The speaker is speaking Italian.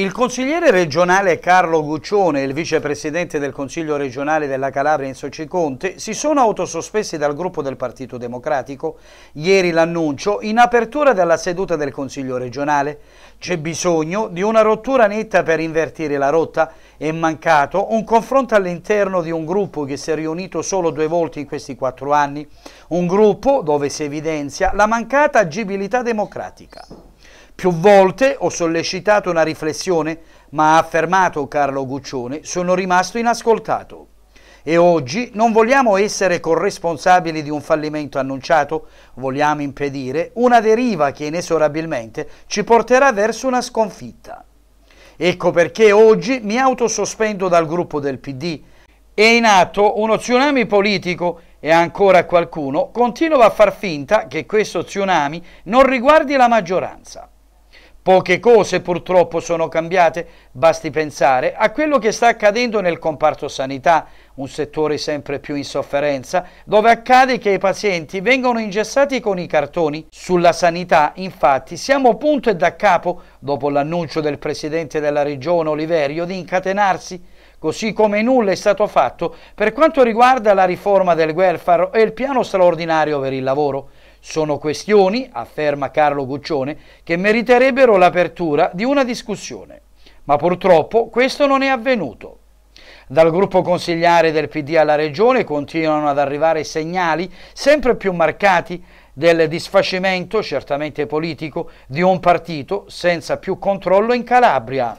Il consigliere regionale Carlo Guccione e il vicepresidente del Consiglio regionale della Calabria Enzo Conte si sono autosospesi dal gruppo del Partito Democratico. Ieri l'annuncio in apertura della seduta del Consiglio regionale. C'è bisogno di una rottura netta per invertire la rotta. È mancato un confronto all'interno di un gruppo che si è riunito solo due volte in questi quattro anni. Un gruppo dove si evidenzia la mancata agibilità democratica. Più volte ho sollecitato una riflessione, ma ha affermato Carlo Guccione, sono rimasto inascoltato. E oggi non vogliamo essere corresponsabili di un fallimento annunciato, vogliamo impedire una deriva che inesorabilmente ci porterà verso una sconfitta. Ecco perché oggi mi autosospendo dal gruppo del PD. È in atto uno tsunami politico e ancora qualcuno continua a far finta che questo tsunami non riguardi la maggioranza. Poche cose purtroppo sono cambiate, basti pensare a quello che sta accadendo nel comparto sanità, un settore sempre più in sofferenza, dove accade che i pazienti vengono ingessati con i cartoni. Sulla sanità, infatti, siamo punto e da capo, dopo l'annuncio del presidente della regione Oliverio di incatenarsi, così come nulla è stato fatto per quanto riguarda la riforma del welfare e il piano straordinario per il lavoro. Sono questioni, afferma Carlo Guccione, che meriterebbero l'apertura di una discussione, ma purtroppo questo non è avvenuto. Dal gruppo consigliare del PD alla Regione continuano ad arrivare segnali sempre più marcati del disfacimento, certamente politico, di un partito senza più controllo in Calabria.